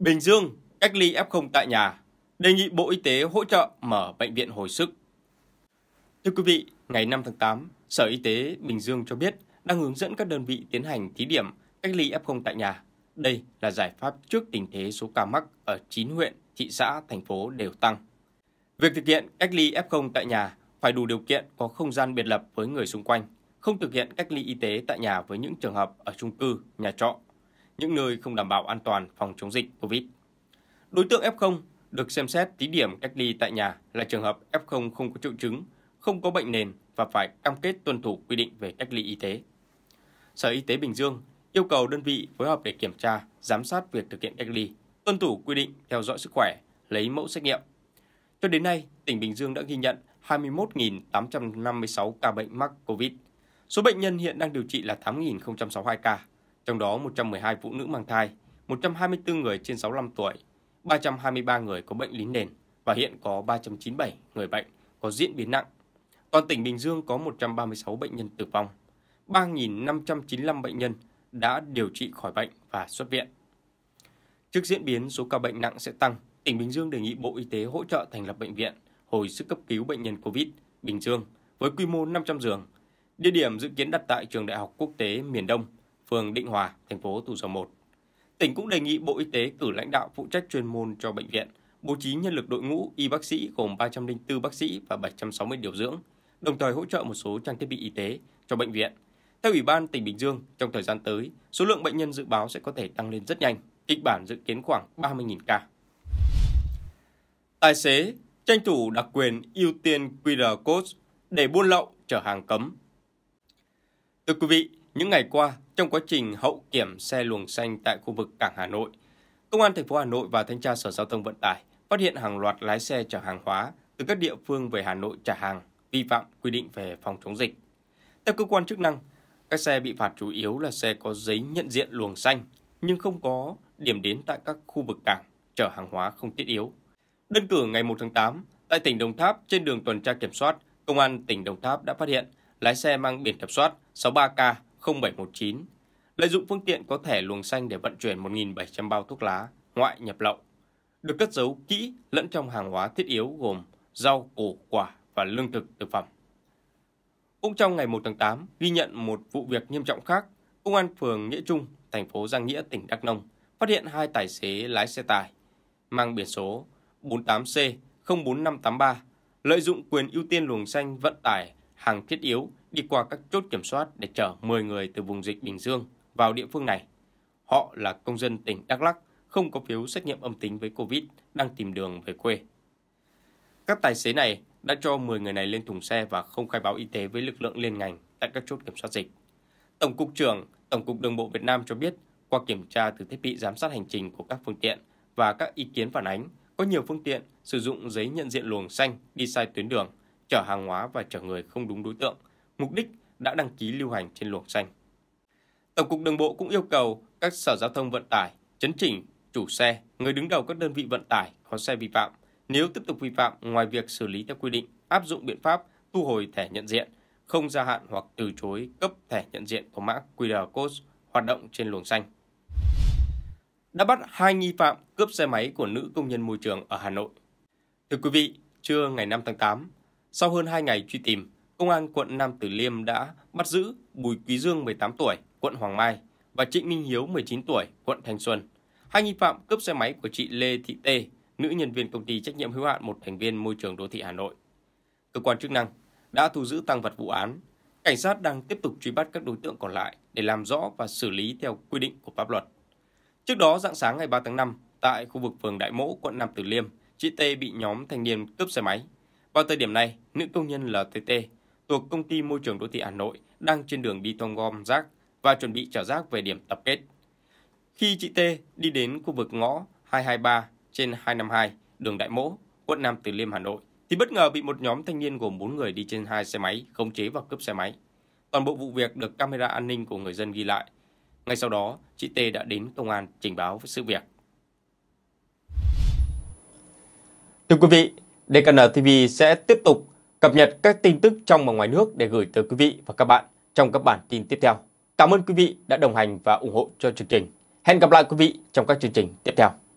Bình Dương cách ly F0 tại nhà, đề nghị Bộ Y tế hỗ trợ mở bệnh viện hồi sức. Thưa quý vị, ngày 5 tháng 8, Sở Y tế Bình Dương cho biết đang hướng dẫn các đơn vị tiến hành thí điểm cách ly F0 tại nhà. Đây là giải pháp trước tình thế số ca mắc ở 9 huyện, thị xã, thành phố đều tăng. Việc thực hiện cách ly F0 tại nhà phải đủ điều kiện có không gian biệt lập với người xung quanh, không thực hiện cách ly y tế tại nhà với những trường hợp ở trung cư, nhà trọ những nơi không đảm bảo an toàn phòng chống dịch COVID. Đối tượng F0 được xem xét thí điểm cách ly tại nhà là trường hợp F0 không có triệu chứng, không có bệnh nền và phải cam kết tuân thủ quy định về cách ly y tế. Sở Y tế Bình Dương yêu cầu đơn vị phối hợp để kiểm tra, giám sát việc thực hiện cách ly, tuân thủ quy định theo dõi sức khỏe, lấy mẫu xét nghiệm. Cho đến nay, tỉnh Bình Dương đã ghi nhận 21.856 ca bệnh mắc COVID. Số bệnh nhân hiện đang điều trị là 8.062 ca trong đó 112 phụ nữ mang thai, 124 người trên 65 tuổi, 323 người có bệnh lý nền và hiện có 397 người bệnh có diễn biến nặng. Toàn tỉnh Bình Dương có 136 bệnh nhân tử vong, 3.595 bệnh nhân đã điều trị khỏi bệnh và xuất viện. Trước diễn biến số ca bệnh nặng sẽ tăng, tỉnh Bình Dương đề nghị Bộ Y tế hỗ trợ thành lập bệnh viện hồi sức cấp cứu bệnh nhân COVID Bình Dương với quy mô 500 giường. Địa điểm dự kiến đặt tại Trường Đại học Quốc tế miền Đông – phường Định Hòa, thành phố Thủ Dầu Một. Tỉnh cũng đề nghị Bộ Y tế cử lãnh đạo phụ trách chuyên môn cho bệnh viện, bố trí nhân lực đội ngũ y bác sĩ gồm 304 bác sĩ và 760 điều dưỡng, đồng thời hỗ trợ một số trang thiết bị y tế cho bệnh viện. Theo Ủy ban tỉnh Bình Dương, trong thời gian tới, số lượng bệnh nhân dự báo sẽ có thể tăng lên rất nhanh, kịch bản dự kiến khoảng 30.000 ca. Tài xế tranh thủ đặc quyền ưu tiên QR code để buôn lậu chở hàng cấm. Thưa quý vị, những ngày qua, trong quá trình hậu kiểm xe luồng xanh tại khu vực cảng Hà Nội, Công an thành phố Hà Nội và thanh tra Sở Giao thông Vận tải phát hiện hàng loạt lái xe chở hàng hóa từ các địa phương về Hà Nội trả hàng vi phạm quy định về phòng chống dịch. Theo cơ quan chức năng, các xe bị phạt chủ yếu là xe có giấy nhận diện luồng xanh nhưng không có điểm đến tại các khu vực cảng chở hàng hóa không thiết yếu. Đơn cử ngày 1 tháng 8, tại tỉnh Đồng Tháp trên đường tuần tra kiểm soát, công an tỉnh Đồng Tháp đã phát hiện lái xe mang biển kiểm soát 63K 0719 lợi dụng phương tiện có thẻ luồng xanh để vận chuyển 1.700 bao thuốc lá ngoại nhập lậu, được cất giấu kỹ lẫn trong hàng hóa thiết yếu gồm rau, củ, quả và lương thực thực phẩm. Cũng trong ngày 1 tháng 8, ghi nhận một vụ việc nghiêm trọng khác, Công an phường Nghĩa Trung, thành phố Giang Nghĩa, tỉnh Đắk Nông phát hiện hai tài xế lái xe tải mang biển số 48C04583 lợi dụng quyền ưu tiên luồng xanh vận tải hàng thiết yếu đi qua các chốt kiểm soát để chở 10 người từ vùng dịch Bình Dương vào địa phương này. Họ là công dân tỉnh Đắk Lắk, không có phiếu xét nghiệm âm tính với Covid, đang tìm đường về quê. Các tài xế này đã cho 10 người này lên thùng xe và không khai báo y tế với lực lượng liên ngành tại các chốt kiểm soát dịch. Tổng cục trưởng Tổng cục Đường bộ Việt Nam cho biết, qua kiểm tra từ thiết bị giám sát hành trình của các phương tiện và các ý kiến phản ánh, có nhiều phương tiện sử dụng giấy nhận diện luồng xanh đi sai tuyến đường chở hàng hóa và chở người không đúng đối tượng, mục đích đã đăng ký lưu hành trên luồng xanh. Tổng cục Đường bộ cũng yêu cầu các sở giao thông vận tải chấn chỉnh chủ xe, người đứng đầu các đơn vị vận tải có xe vi phạm. Nếu tiếp tục vi phạm ngoài việc xử lý theo quy định, áp dụng biện pháp thu hồi thẻ nhận diện, không gia hạn hoặc từ chối cấp thẻ nhận diện có mã QR code hoạt động trên luồng xanh. Đã bắt hai nghi phạm cướp xe máy của nữ công nhân môi trường ở Hà Nội. Thưa quý vị, trưa ngày 5 tháng 8, sau hơn 2 ngày truy tìm, Công an quận Nam Từ Liêm đã bắt giữ Bùi Quý Dương 18 tuổi, quận Hoàng Mai và Trịnh Minh Hiếu 19 tuổi, quận Thanh Xuân. Hai nghi phạm cướp xe máy của chị Lê Thị Tê, nữ nhân viên công ty trách nhiệm hữu hạn một thành viên môi trường đô thị Hà Nội. Cơ quan chức năng đã thu giữ tăng vật vụ án. Cảnh sát đang tiếp tục truy bắt các đối tượng còn lại để làm rõ và xử lý theo quy định của pháp luật. Trước đó, dạng sáng ngày 3 tháng 5, tại khu vực phường Đại Mỗ, quận Nam Từ Liêm, chị Tê bị nhóm thanh niên cướp xe máy vào thời điểm này, nữ công nhân LTT thuộc công ty môi trường đô thị Hà Nội đang trên đường đi thu gom rác và chuẩn bị trả rác về điểm tập kết. Khi chị T đi đến khu vực ngõ 223 trên 252 đường Đại Mỗ, quận Nam Từ Liêm, Hà Nội, thì bất ngờ bị một nhóm thanh niên gồm 4 người đi trên hai xe máy khống chế và cướp xe máy. Toàn bộ vụ việc được camera an ninh của người dân ghi lại. Ngay sau đó, chị T đã đến công an trình báo sự việc. Thưa quý vị, DKN TV sẽ tiếp tục cập nhật các tin tức trong và ngoài nước để gửi tới quý vị và các bạn trong các bản tin tiếp theo. Cảm ơn quý vị đã đồng hành và ủng hộ cho chương trình. Hẹn gặp lại quý vị trong các chương trình tiếp theo.